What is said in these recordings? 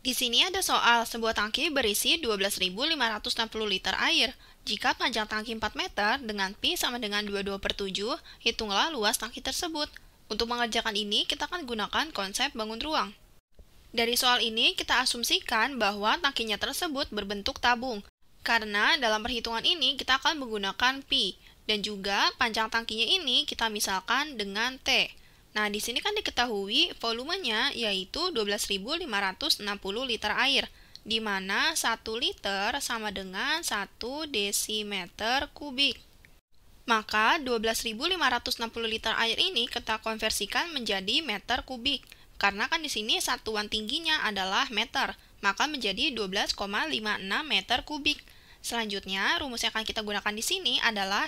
Di sini ada soal, sebuah tangki berisi 12.560 liter air. Jika panjang tangki 4 meter dengan pi sama dengan 22 per 7, hitunglah luas tangki tersebut. Untuk mengerjakan ini, kita akan gunakan konsep bangun ruang. Dari soal ini, kita asumsikan bahwa tangkinya tersebut berbentuk tabung. Karena dalam perhitungan ini, kita akan menggunakan pi. Dan juga panjang tangkinya ini kita misalkan dengan T. Nah, di sini kan diketahui volumenya yaitu 12.560 liter air, di mana 1 liter sama dengan 1 desimeter kubik. Maka 12.560 liter air ini kita konversikan menjadi meter kubik, karena kan di sini satuan tingginya adalah meter, maka menjadi 12,56 meter kubik. Selanjutnya, rumus yang akan kita gunakan di sini adalah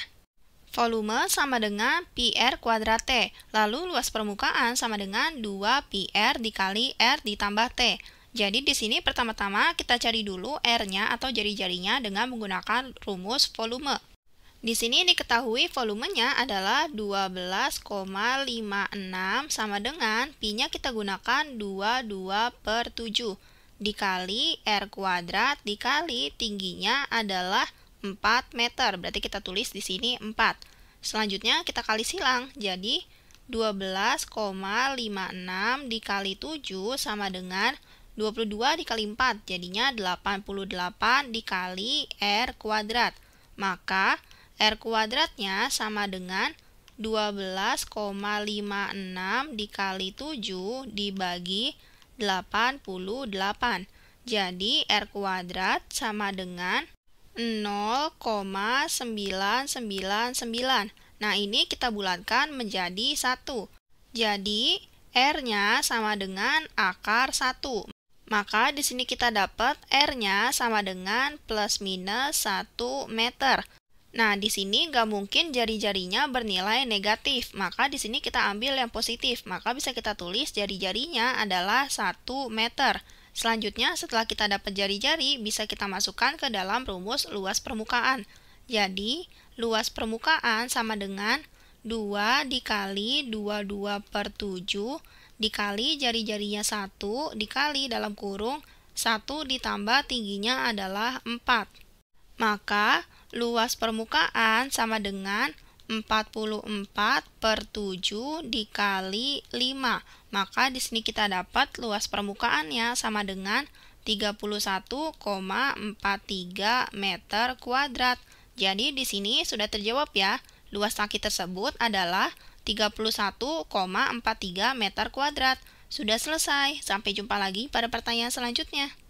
Volume sama dengan PR kuadrat T. Lalu luas permukaan sama dengan 2 PR dikali R ditambah T. Jadi di sini pertama-tama kita cari dulu R-nya atau jari-jarinya dengan menggunakan rumus volume. Di sini diketahui volumenya adalah 12,56 sama dengan Pi-nya kita gunakan 22 per 7 dikali R kuadrat dikali tingginya adalah 0,5. 4 meter. Berarti kita tulis di sini 4. Selanjutnya kita kali silang. Jadi 12,56 dikali 7 sama dengan 22 dikali 4. Jadinya 88 dikali R kuadrat. Maka R kuadratnya sama dengan 12,56 dikali 7 dibagi 88. Jadi R kuadrat sama dengan 0,999. Nah, ini kita bulatkan menjadi 1. Jadi, R-nya sama dengan akar 1. Maka di sini kita dapat R-nya sama dengan plus minus 1 meter. Nah, di sini nggak mungkin jari-jarinya bernilai negatif, maka di sini kita ambil yang positif. Maka bisa kita tulis jari-jarinya adalah 1 meter. Selanjutnya, setelah kita dapat jari-jari, bisa kita masukkan ke dalam rumus luas permukaan. Jadi, luas permukaan sama dengan 2 dikali 22 per 7 dikali jari-jarinya 1 dikali dalam kurung 1 ditambah tingginya adalah 4. Maka, luas permukaan sama dengan 44 per 7 dikali 5. Maka di sini kita dapat luas permukaannya sama dengan 31,43 meter kuadrat. Jadi di sini sudah terjawab ya, luas tangki tersebut adalah 31,43 meter kuadrat. Sudah selesai, sampai jumpa lagi pada pertanyaan selanjutnya.